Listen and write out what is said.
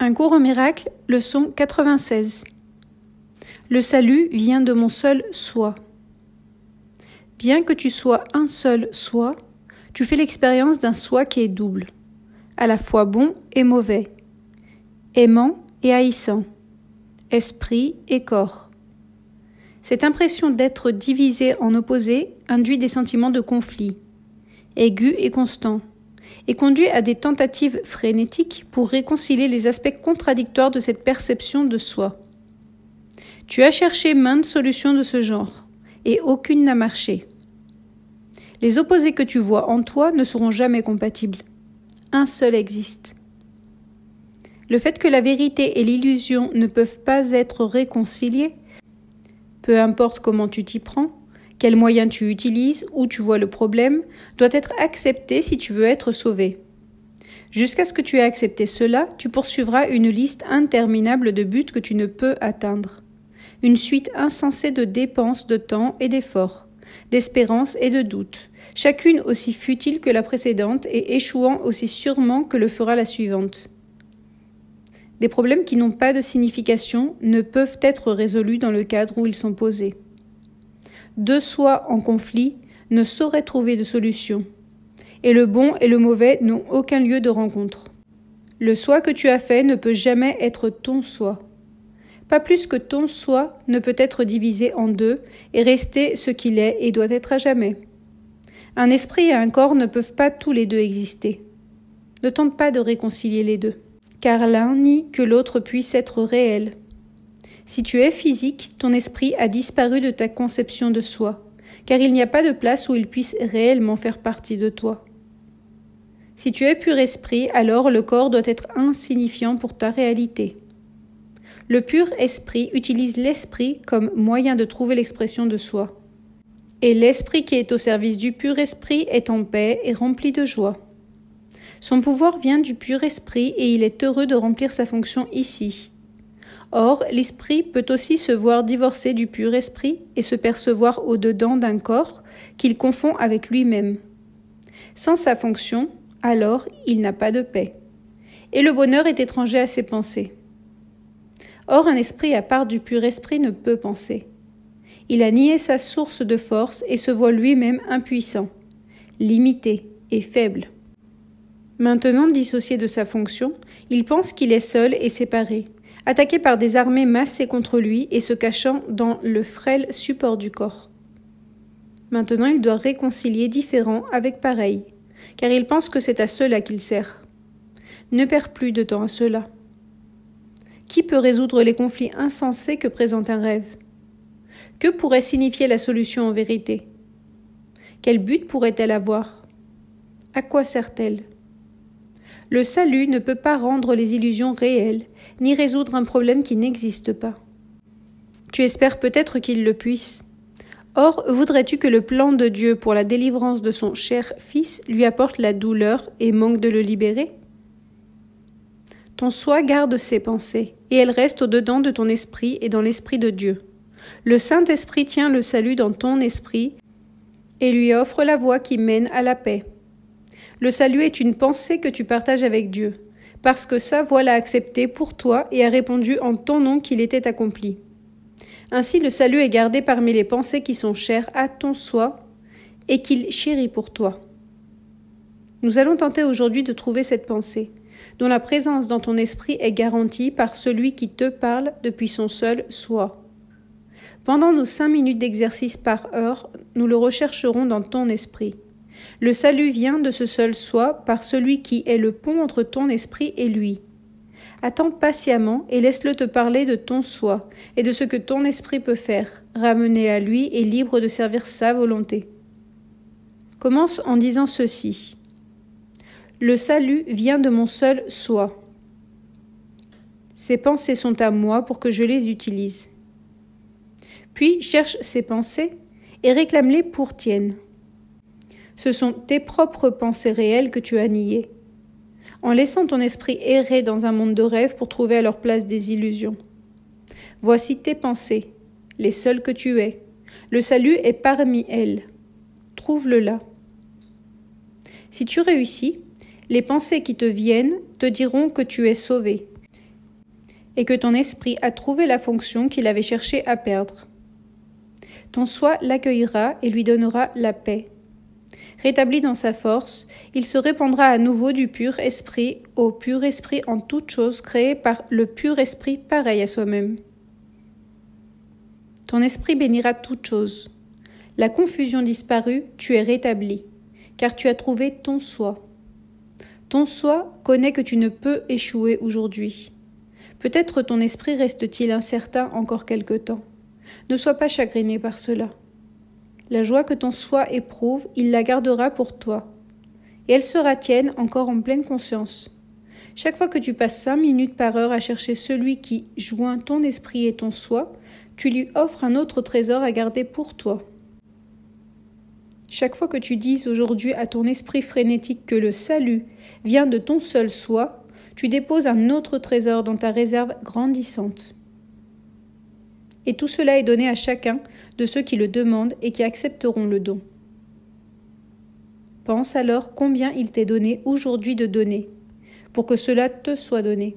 Un cours au miracle, leçon 96. Le salut vient de mon seul soi. Bien que tu sois un seul soi, tu fais l'expérience d'un soi qui est double, à la fois bon et mauvais, aimant et haïssant, esprit et corps. Cette impression d'être divisé en opposés induit des sentiments de conflit, aigus et constants et conduit à des tentatives frénétiques pour réconcilier les aspects contradictoires de cette perception de soi. Tu as cherché maintes solutions de ce genre, et aucune n'a marché. Les opposés que tu vois en toi ne seront jamais compatibles. Un seul existe. Le fait que la vérité et l'illusion ne peuvent pas être réconciliés, peu importe comment tu t'y prends, quels moyens tu utilises, où tu vois le problème, doit être accepté si tu veux être sauvé. Jusqu'à ce que tu aies accepté cela, tu poursuivras une liste interminable de buts que tu ne peux atteindre. Une suite insensée de dépenses de temps et d'efforts, d'espérances et de doutes, chacune aussi futile que la précédente et échouant aussi sûrement que le fera la suivante. Des problèmes qui n'ont pas de signification ne peuvent être résolus dans le cadre où ils sont posés deux soi en conflit ne sauraient trouver de solution, et le bon et le mauvais n'ont aucun lieu de rencontre. Le soi que tu as fait ne peut jamais être ton soi. Pas plus que ton soi ne peut être divisé en deux et rester ce qu'il est et doit être à jamais. Un esprit et un corps ne peuvent pas tous les deux exister. Ne tente pas de réconcilier les deux, car l'un nie que l'autre puisse être réel. Si tu es physique, ton esprit a disparu de ta conception de soi, car il n'y a pas de place où il puisse réellement faire partie de toi. Si tu es pur esprit, alors le corps doit être insignifiant pour ta réalité. Le pur esprit utilise l'esprit comme moyen de trouver l'expression de soi. Et l'esprit qui est au service du pur esprit est en paix et rempli de joie. Son pouvoir vient du pur esprit et il est heureux de remplir sa fonction ici, Or, l'esprit peut aussi se voir divorcé du pur esprit et se percevoir au-dedans d'un corps qu'il confond avec lui-même. Sans sa fonction, alors il n'a pas de paix. Et le bonheur est étranger à ses pensées. Or, un esprit à part du pur esprit ne peut penser. Il a nié sa source de force et se voit lui-même impuissant, limité et faible. Maintenant dissocié de sa fonction, il pense qu'il est seul et séparé, attaqué par des armées massées contre lui et se cachant dans le frêle support du corps. Maintenant, il doit réconcilier différents avec pareils, car il pense que c'est à cela qu'il sert. Ne perds plus de temps à cela. Qui peut résoudre les conflits insensés que présente un rêve Que pourrait signifier la solution en vérité Quel but pourrait-elle avoir À quoi sert-elle le salut ne peut pas rendre les illusions réelles, ni résoudre un problème qui n'existe pas. Tu espères peut-être qu'il le puisse. Or, voudrais-tu que le plan de Dieu pour la délivrance de son cher fils lui apporte la douleur et manque de le libérer Ton soi garde ses pensées, et elles restent au-dedans de ton esprit et dans l'esprit de Dieu. Le Saint-Esprit tient le salut dans ton esprit et lui offre la voie qui mène à la paix. Le salut est une pensée que tu partages avec Dieu, parce que sa voix l'a accepté pour toi et a répondu en ton nom qu'il était accompli. Ainsi le salut est gardé parmi les pensées qui sont chères à ton soi et qu'il chérit pour toi. Nous allons tenter aujourd'hui de trouver cette pensée, dont la présence dans ton esprit est garantie par celui qui te parle depuis son seul soi. Pendant nos cinq minutes d'exercice par heure, nous le rechercherons dans ton esprit. Le salut vient de ce seul soi par celui qui est le pont entre ton esprit et lui. Attends patiemment et laisse-le te parler de ton soi et de ce que ton esprit peut faire, ramené à lui et libre de servir sa volonté. Commence en disant ceci. Le salut vient de mon seul soi. Ces pensées sont à moi pour que je les utilise. Puis cherche ces pensées et réclame-les pour tiennes. Ce sont tes propres pensées réelles que tu as niées, en laissant ton esprit errer dans un monde de rêves pour trouver à leur place des illusions. Voici tes pensées, les seules que tu es. Le salut est parmi elles. Trouve-le là. Si tu réussis, les pensées qui te viennent te diront que tu es sauvé et que ton esprit a trouvé la fonction qu'il avait cherché à perdre. Ton soi l'accueillera et lui donnera la paix. Rétabli dans sa force, il se répandra à nouveau du pur esprit au pur esprit en toute chose créé par le pur esprit pareil à soi-même. Ton esprit bénira toute chose. La confusion disparue, tu es rétabli, car tu as trouvé ton soi. Ton soi connaît que tu ne peux échouer aujourd'hui. Peut-être ton esprit reste-t-il incertain encore quelque temps. Ne sois pas chagriné par cela. La joie que ton soi éprouve, il la gardera pour toi. Et elle sera tienne encore en pleine conscience. Chaque fois que tu passes cinq minutes par heure à chercher celui qui joint ton esprit et ton soi, tu lui offres un autre trésor à garder pour toi. Chaque fois que tu dises aujourd'hui à ton esprit frénétique que le salut vient de ton seul soi, tu déposes un autre trésor dans ta réserve grandissante et tout cela est donné à chacun de ceux qui le demandent et qui accepteront le don. Pense alors combien il t'est donné aujourd'hui de donner, pour que cela te soit donné.